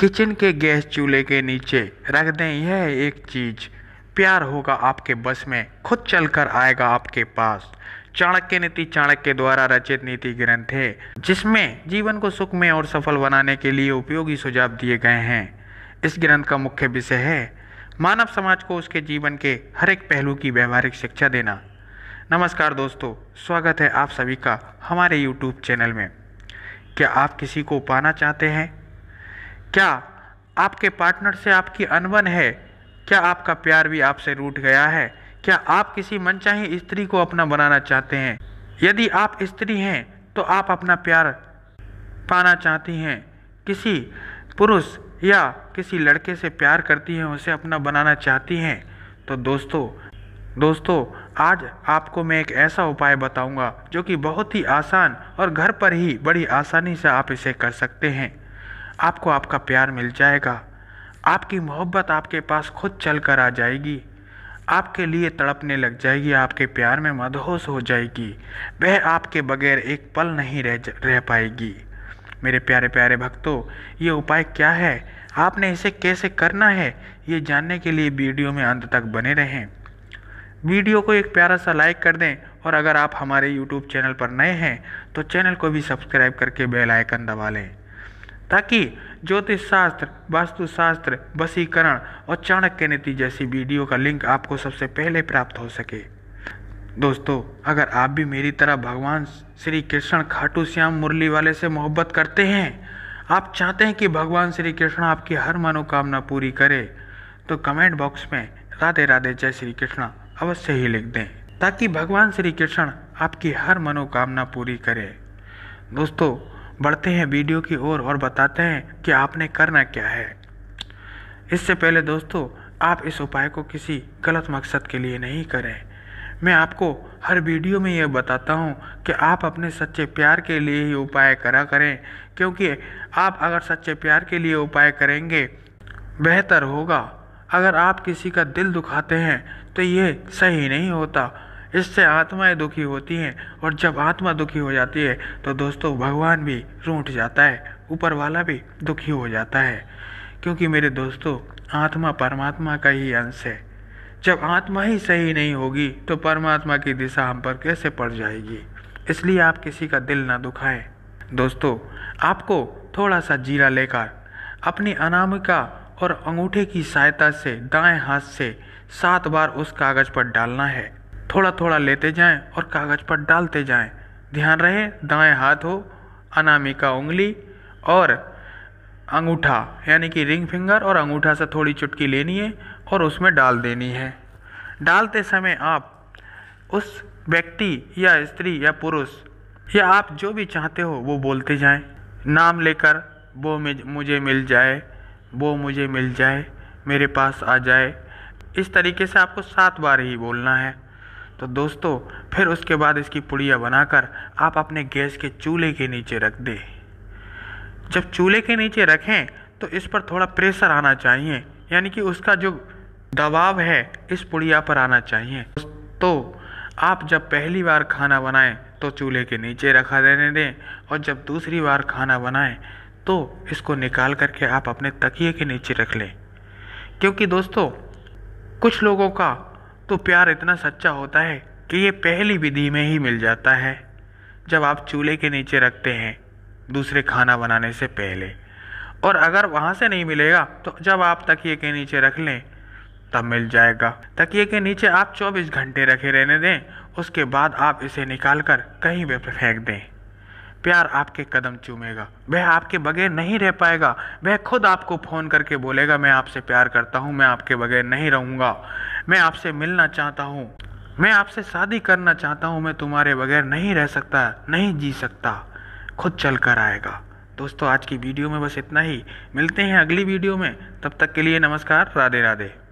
kitchen के gas चूल्हे के नीचे रख दें यह एक चीज प्यार होगा आपके बस में खुद चल कर आएगा आपके पास चाणक्य नीति चाणक्य द्वारा रचित नीति ग्रंथ है जिसमें जीवन को सुखमय और सफल बनाने के लिए उपयोगी सुझाव दिए गए हैं इस ग्रंथ का मुख्य विषय है मानव समाज को उसके जीवन के हर एक पहलू की व्यवहारिक शिक्षा देना नमस्कार दोस्तों स्वागत है आप सभी का हमारे YouTube चैनल में क्या आप किसी को पाना चाहते हैं क्या आपके पार्टनर से आपकी अनबन है क्या आपका प्यार भी आपसे रूठ गया है क्या आप किसी मनचाही स्त्री को अपना बनाना चाहते हैं यदि आप स्त्री हैं तो आप अपना प्यार पाना चाहती हैं किसी पुरुष या किसी लड़के से प्यार करती हैं उसे अपना बनाना चाहती हैं तो दोस्तों दोस्तों आज आपको मैं एक ऐसा उपाय बताऊंगा जो कि बहुत ही आसान और घर पर ही बड़ी आसानी से आप इसे कर सकते हैं आपको आपका प्यार मिल जाएगा आपकी मोहब्बत आपके पास खुद चल कर आ जाएगी आपके लिए तड़पने लग जाएगी आपके प्यार में मदहोश हो जाएगी वह आपके बगैर एक पल नहीं रह रह पाएगी मेरे प्यारे प्यारे भक्तों ये उपाय क्या है आपने इसे कैसे करना है ये जानने के लिए वीडियो में अंत तक बने रहें वीडियो को एक प्यारा सा लाइक कर दें और अगर आप हमारे यूट्यूब चैनल पर नए हैं तो चैनल को भी सब्सक्राइब करके बेल आइकन दबा लें ताकि ज्योतिष शास्त्र वास्तुशास्त्र वसीकरण और चाणक्य नीति जैसी वीडियो का लिंक आपको सबसे पहले प्राप्त हो सके दोस्तों अगर आप भी मेरी तरह भगवान श्री कृष्ण खाटू श्याम मुरली वाले से मोहब्बत करते हैं आप चाहते हैं कि भगवान श्री कृष्ण आपकी हर मनोकामना पूरी करे तो कमेंट बॉक्स में राधे राधे जय श्री कृष्ण अवश्य ही लिख दें ताकि भगवान श्री कृष्ण आपकी हर मनोकामना पूरी करे दोस्तों बढ़ते हैं वीडियो की ओर और, और बताते हैं कि आपने करना क्या है इससे पहले दोस्तों आप इस उपाय को किसी गलत मकसद के लिए नहीं करें मैं आपको हर वीडियो में यह बताता हूँ कि आप अपने सच्चे प्यार के लिए ही उपाय करा करें क्योंकि आप अगर सच्चे प्यार के लिए उपाय करेंगे बेहतर होगा अगर आप किसी का दिल दुखाते हैं तो ये सही नहीं होता इससे आत्माएं दुखी होती हैं और जब आत्मा दुखी हो जाती है तो दोस्तों भगवान भी रूठ जाता है ऊपर वाला भी दुखी हो जाता है क्योंकि मेरे दोस्तों आत्मा परमात्मा का ही अंश है जब आत्मा ही सही नहीं होगी तो परमात्मा की दिशा हम पर कैसे पड़ जाएगी इसलिए आप किसी का दिल ना दुखाएं दोस्तों आपको थोड़ा सा जीरा लेकर अपनी अनामिका और अंगूठे की सहायता से दाएं हाथ से सात बार उस कागज़ पर डालना है थोड़ा थोड़ा लेते जाएं और कागज़ पर डालते जाएं ध्यान रहे दाएं हाथ हो अनामिका उंगली और अंगूठा यानी कि रिंग फिंगर और अंगूठा से थोड़ी चुटकी लेनी है और उसमें डाल देनी है डालते समय आप उस व्यक्ति या स्त्री या पुरुष या आप जो भी चाहते हो वो बोलते जाएं नाम लेकर वो मुझे मिल जाए वो मुझे मिल जाए मेरे पास आ जाए इस तरीके से आपको सात बार ही बोलना है तो दोस्तों फिर उसके बाद इसकी पुड़िया बनाकर आप अपने गैस के चूल्हे के नीचे रख दें जब चूल्हे के नीचे रखें तो इस पर थोड़ा प्रेशर आना चाहिए यानी कि उसका जो दबाव है इस पुड़िया पर आना चाहिए तो आप जब पहली बार खाना बनाएं तो चूल्हे के नीचे रखा देने दें और जब दूसरी बार खाना बनाएं तो इसको निकाल करके आप अपने तकिए के नीचे रख लें क्योंकि दोस्तों कुछ लोगों का तो प्यार इतना सच्चा होता है कि ये पहली विधि में ही मिल जाता है जब आप चूल्हे के नीचे रखते हैं दूसरे खाना बनाने से पहले और अगर वहाँ से नहीं मिलेगा तो जब आप तकिए के नीचे रख लें तब मिल जाएगा तकिए के नीचे आप 24 घंटे रखे रहने दें उसके बाद आप इसे निकाल कर कहीं पर फेंक दें प्यार आपके कदम चूमेगा वह आपके बगैर नहीं रह पाएगा वह खुद आपको फ़ोन करके बोलेगा मैं आपसे प्यार करता हूँ मैं आपके बगैर नहीं रहूँगा मैं आपसे मिलना चाहता हूँ मैं आपसे शादी करना चाहता हूँ मैं तुम्हारे बगैर नहीं रह सकता नहीं जी सकता खुद चल कर आएगा दोस्तों आज की वीडियो में बस इतना ही मिलते हैं अगली वीडियो में तब तक के लिए नमस्कार राधे राधे